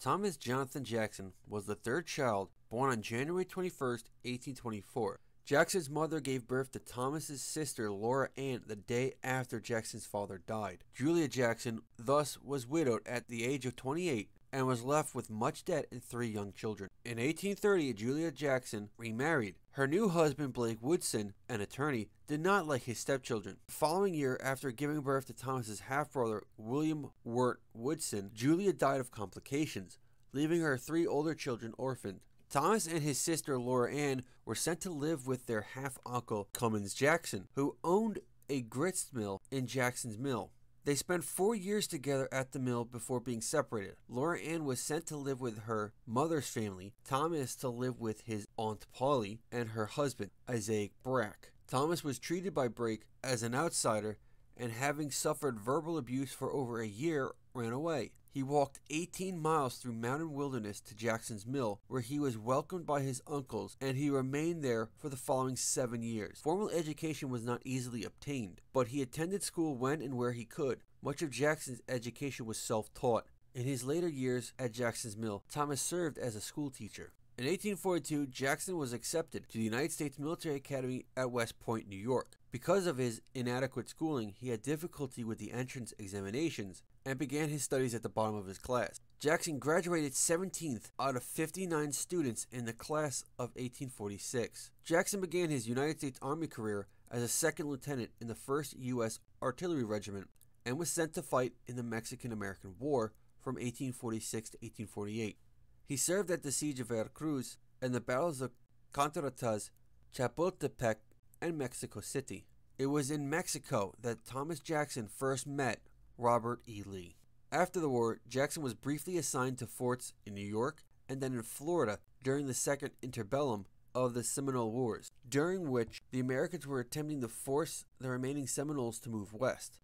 Thomas Jonathan Jackson was the third child born on January 21, 1824. Jackson's mother gave birth to Thomas's sister Laura Ann the day after Jackson's father died. Julia Jackson thus was widowed at the age of 28 and was left with much debt and three young children. In 1830, Julia Jackson remarried. Her new husband, Blake Woodson, an attorney, did not like his stepchildren. The following year, after giving birth to Thomas's half brother, William Wirt Woodson, Julia died of complications, leaving her three older children orphaned. Thomas and his sister Laura Ann were sent to live with their half uncle Cummins Jackson, who owned a grist mill in Jackson's Mill. They spent four years together at the mill before being separated. Laura Ann was sent to live with her mother's family, Thomas to live with his aunt Polly, and her husband, Isaac Brack. Thomas was treated by Brake as an outsider and having suffered verbal abuse for over a year ran away. He walked 18 miles through mountain wilderness to Jackson's Mill, where he was welcomed by his uncles, and he remained there for the following seven years. Formal education was not easily obtained, but he attended school when and where he could. Much of Jackson's education was self taught. In his later years at Jackson's Mill, Thomas served as a schoolteacher. In 1842, Jackson was accepted to the United States Military Academy at West Point, New York. Because of his inadequate schooling, he had difficulty with the entrance examinations and began his studies at the bottom of his class. Jackson graduated 17th out of 59 students in the class of 1846. Jackson began his United States Army career as a second lieutenant in the 1st U.S. Artillery Regiment and was sent to fight in the Mexican-American War from 1846 to 1848. He served at the Siege of Veracruz and the battles of Contratas, Chapultepec, and Mexico City. It was in Mexico that Thomas Jackson first met Robert E. Lee. After the war, Jackson was briefly assigned to forts in New York and then in Florida during the second interbellum of the Seminole Wars, during which the Americans were attempting to force the remaining Seminoles to move west.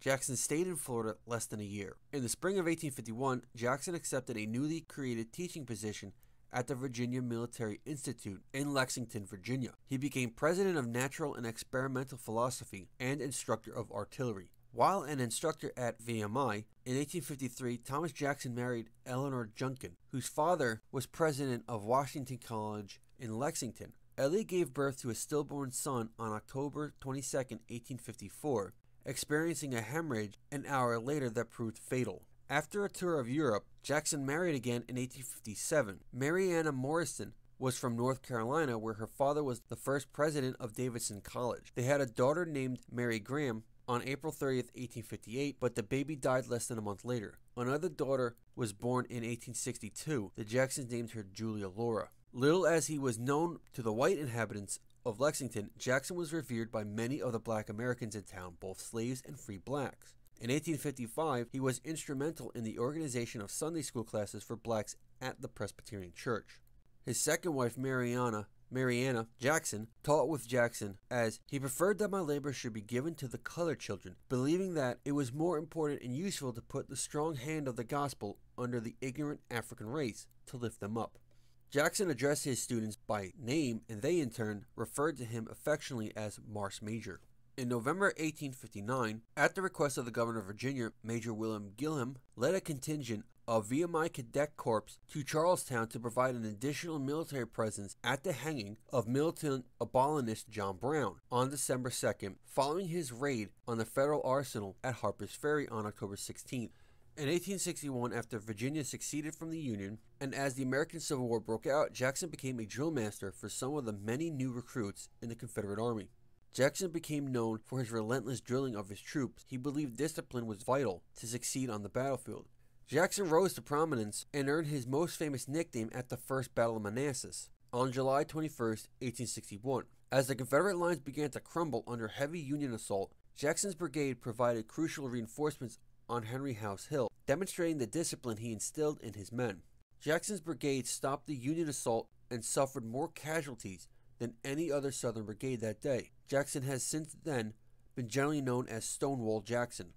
Jackson stayed in Florida less than a year. In the spring of 1851, Jackson accepted a newly created teaching position at the Virginia Military Institute in Lexington, Virginia. He became president of natural and experimental philosophy and instructor of artillery. While an instructor at VMI, in 1853, Thomas Jackson married Eleanor Junkin, whose father was president of Washington College in Lexington. Ellie gave birth to a stillborn son on October 22, 1854, experiencing a hemorrhage an hour later that proved fatal. After a tour of Europe, Jackson married again in 1857. Marianna Morrison was from North Carolina, where her father was the first president of Davidson College. They had a daughter named Mary Graham on April 30th, 1858, but the baby died less than a month later. Another daughter was born in 1862. The Jacksons named her Julia Laura. Little as he was known to the white inhabitants of Lexington, Jackson was revered by many of the black Americans in town, both slaves and free blacks. In 1855, he was instrumental in the organization of Sunday school classes for blacks at the Presbyterian Church. His second wife, Mariana, Mariana Jackson taught with Jackson as he preferred that my labor should be given to the colored children, believing that it was more important and useful to put the strong hand of the gospel under the ignorant African race to lift them up. Jackson addressed his students by name and they in turn referred to him affectionately as Mars Major. In November 1859, at the request of the governor of Virginia, Major William Gilham led a contingent of VMI Cadet Corps to Charlestown to provide an additional military presence at the hanging of militant abolitionist John Brown on December 2nd, following his raid on the federal arsenal at Harper's Ferry on October 16th. In 1861, after Virginia seceded from the Union, and as the American Civil War broke out, Jackson became a drill master for some of the many new recruits in the Confederate Army. Jackson became known for his relentless drilling of his troops. He believed discipline was vital to succeed on the battlefield. Jackson rose to prominence and earned his most famous nickname at the First Battle of Manassas on July 21, 1861. As the Confederate lines began to crumble under heavy Union assault, Jackson's brigade provided crucial reinforcements on Henry House Hill, demonstrating the discipline he instilled in his men. Jackson's brigade stopped the Union assault and suffered more casualties than any other Southern brigade that day. Jackson has since then been generally known as Stonewall Jackson.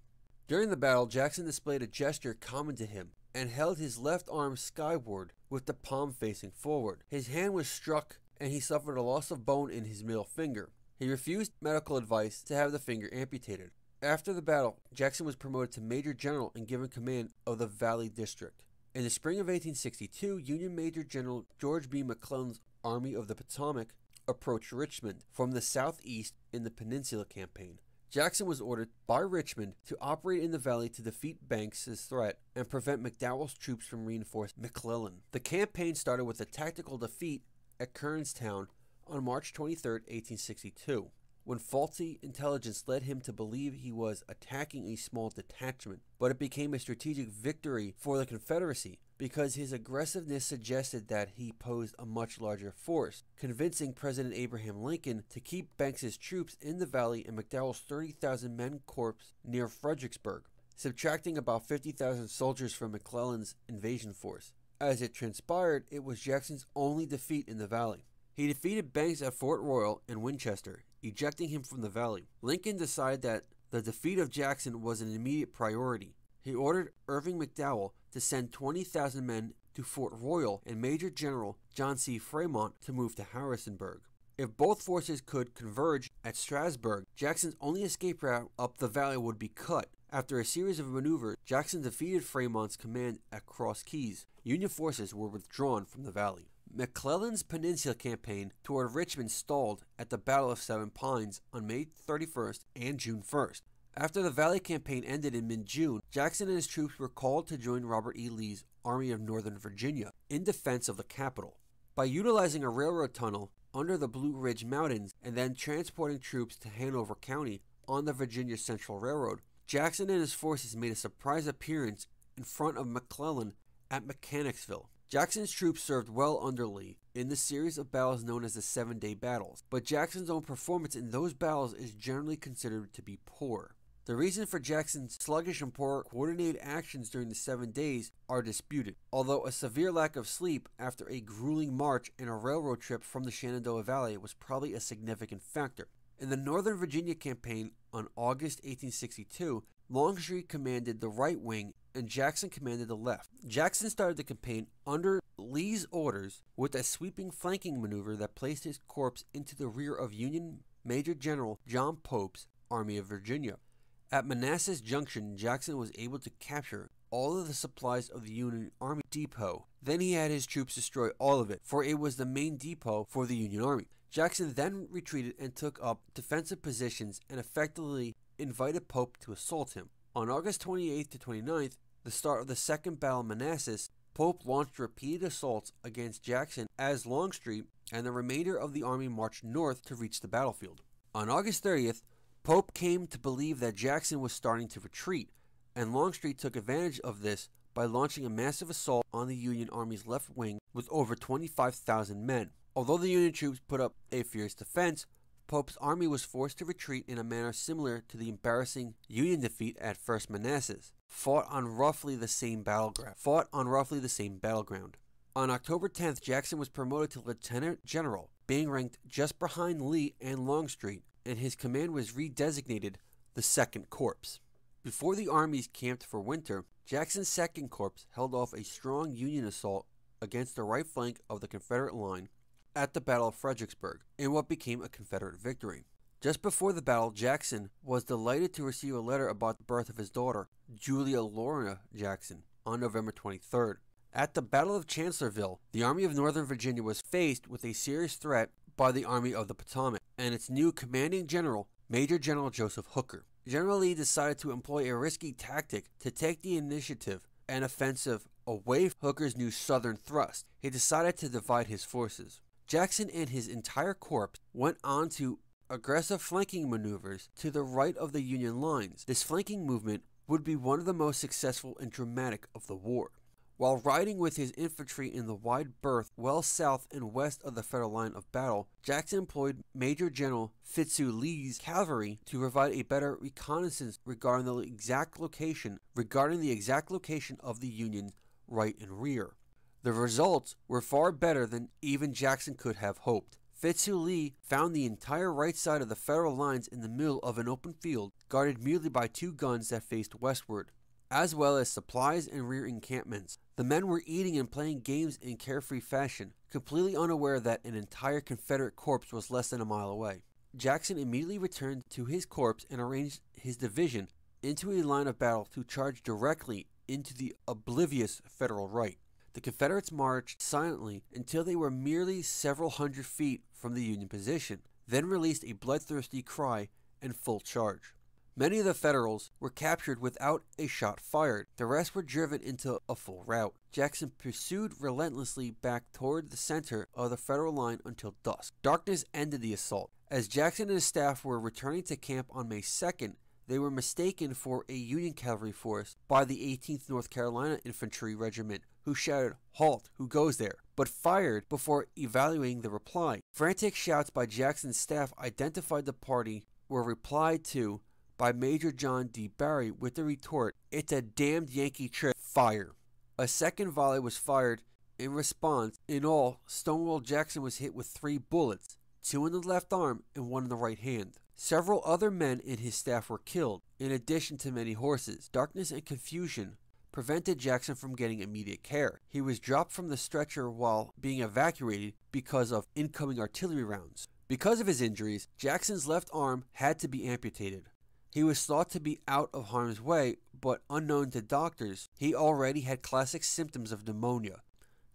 During the battle, Jackson displayed a gesture common to him and held his left arm skyward with the palm facing forward. His hand was struck and he suffered a loss of bone in his middle finger. He refused medical advice to have the finger amputated. After the battle, Jackson was promoted to Major General and given command of the Valley District. In the spring of 1862, Union Major General George B. McClellan's Army of the Potomac approached Richmond from the southeast in the Peninsula Campaign. Jackson was ordered by Richmond to operate in the valley to defeat Banks's threat and prevent McDowell's troops from reinforcing McClellan. The campaign started with a tactical defeat at Kernstown on March 23, 1862 when faulty intelligence led him to believe he was attacking a small detachment, but it became a strategic victory for the Confederacy because his aggressiveness suggested that he posed a much larger force, convincing President Abraham Lincoln to keep Banks's troops in the valley and McDowell's 30,000 men corps near Fredericksburg, subtracting about 50,000 soldiers from McClellan's invasion force. As it transpired, it was Jackson's only defeat in the valley. He defeated Banks at Fort Royal and Winchester, ejecting him from the valley. Lincoln decided that the defeat of Jackson was an immediate priority. He ordered Irving McDowell to send 20,000 men to Fort Royal and Major General John C. Fremont to move to Harrisonburg. If both forces could converge at Strasburg, Jackson's only escape route up the valley would be cut. After a series of maneuvers, Jackson defeated Fremont's command at Cross Keys. Union forces were withdrawn from the valley. McClellan's Peninsula campaign toward Richmond stalled at the Battle of Seven Pines on May 31st and June 1st. After the Valley campaign ended in mid June, Jackson and his troops were called to join Robert E. Lee's Army of Northern Virginia in defense of the capital. By utilizing a railroad tunnel under the Blue Ridge Mountains and then transporting troops to Hanover County on the Virginia Central Railroad, Jackson and his forces made a surprise appearance in front of McClellan at Mechanicsville. Jackson's troops served well under Lee in the series of battles known as the Seven Day Battles, but Jackson's own performance in those battles is generally considered to be poor. The reason for Jackson's sluggish and poor coordinated actions during the seven days are disputed, although a severe lack of sleep after a grueling march and a railroad trip from the Shenandoah Valley was probably a significant factor. In the Northern Virginia campaign on August 1862, Longstreet commanded the right wing and Jackson commanded the left. Jackson started the campaign under Lee's orders with a sweeping flanking maneuver that placed his corps into the rear of Union Major General John Pope's Army of Virginia. At Manassas Junction, Jackson was able to capture all of the supplies of the Union Army depot. Then he had his troops destroy all of it, for it was the main depot for the Union Army. Jackson then retreated and took up defensive positions and effectively invited Pope to assault him. On August 28th to 29th, the start of the Second Battle of Manassas, Pope launched repeated assaults against Jackson as Longstreet and the remainder of the army marched north to reach the battlefield. On August 30th, Pope came to believe that Jackson was starting to retreat, and Longstreet took advantage of this by launching a massive assault on the Union Army's left wing with over 25,000 men. Although the Union troops put up a fierce defense, Pope's army was forced to retreat in a manner similar to the embarrassing Union defeat at First Manassas fought on roughly the same battleground. Fought on roughly the same battleground. On October 10th, Jackson was promoted to lieutenant general, being ranked just behind Lee and Longstreet, and his command was redesignated the Second Corps. Before the armies camped for winter, Jackson's Second Corps held off a strong Union assault against the right flank of the Confederate line at the Battle of Fredericksburg in what became a Confederate victory. Just before the battle, Jackson was delighted to receive a letter about the birth of his daughter Julia Laura Jackson on November 23rd. At the Battle of Chancellorsville, the Army of Northern Virginia was faced with a serious threat by the Army of the Potomac and its new commanding general, Major General Joseph Hooker. General Lee decided to employ a risky tactic to take the initiative and offensive away from Hooker's new southern thrust. He decided to divide his forces. Jackson and his entire corps went on to aggressive flanking maneuvers to the right of the Union lines. This flanking movement would be one of the most successful and dramatic of the war. While riding with his infantry in the wide berth well south and west of the federal line of battle, Jackson employed Major General Fitzhugh Lee's cavalry to provide a better reconnaissance regarding the exact location regarding the exact location of the Union right and rear. The results were far better than even Jackson could have hoped. Fitzu Lee found the entire right side of the Federal lines in the middle of an open field, guarded merely by two guns that faced westward, as well as supplies and rear encampments. The men were eating and playing games in carefree fashion, completely unaware that an entire Confederate corps was less than a mile away. Jackson immediately returned to his corps and arranged his division into a line of battle to charge directly into the oblivious Federal right the Confederates marched silently until they were merely several hundred feet from the Union position, then released a bloodthirsty cry and full charge. Many of the Federals were captured without a shot fired. The rest were driven into a full rout. Jackson pursued relentlessly back toward the center of the Federal line until dusk. Darkness ended the assault. As Jackson and his staff were returning to camp on May 2nd, they were mistaken for a Union cavalry force by the 18th North Carolina Infantry Regiment, who shouted, Halt, who goes there, but fired before evaluating the reply. Frantic shouts by Jackson's staff identified the party were replied to by Major John D. Barry with the retort, It's a damned Yankee trick, fire. A second volley was fired in response. In all, Stonewall Jackson was hit with three bullets, two in the left arm and one in the right hand. Several other men in his staff were killed, in addition to many horses. Darkness and confusion prevented Jackson from getting immediate care. He was dropped from the stretcher while being evacuated because of incoming artillery rounds. Because of his injuries, Jackson's left arm had to be amputated. He was thought to be out of harm's way, but unknown to doctors, he already had classic symptoms of pneumonia.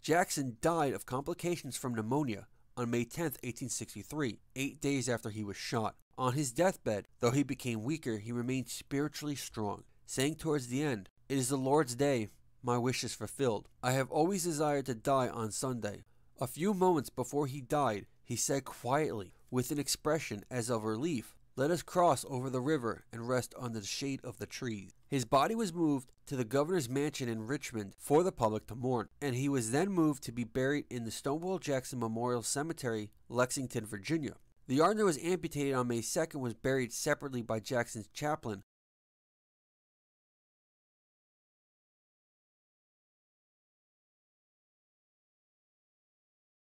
Jackson died of complications from pneumonia on May 10, 1863, eight days after he was shot. On his deathbed, though he became weaker, he remained spiritually strong, saying towards the end, it is the Lord's day. My wish is fulfilled. I have always desired to die on Sunday. A few moments before he died, he said quietly, with an expression as of relief, Let us cross over the river and rest under the shade of the trees. His body was moved to the governor's mansion in Richmond for the public to mourn, and he was then moved to be buried in the Stonewall Jackson Memorial Cemetery, Lexington, Virginia. The arm that was amputated on May 2nd was buried separately by Jackson's chaplain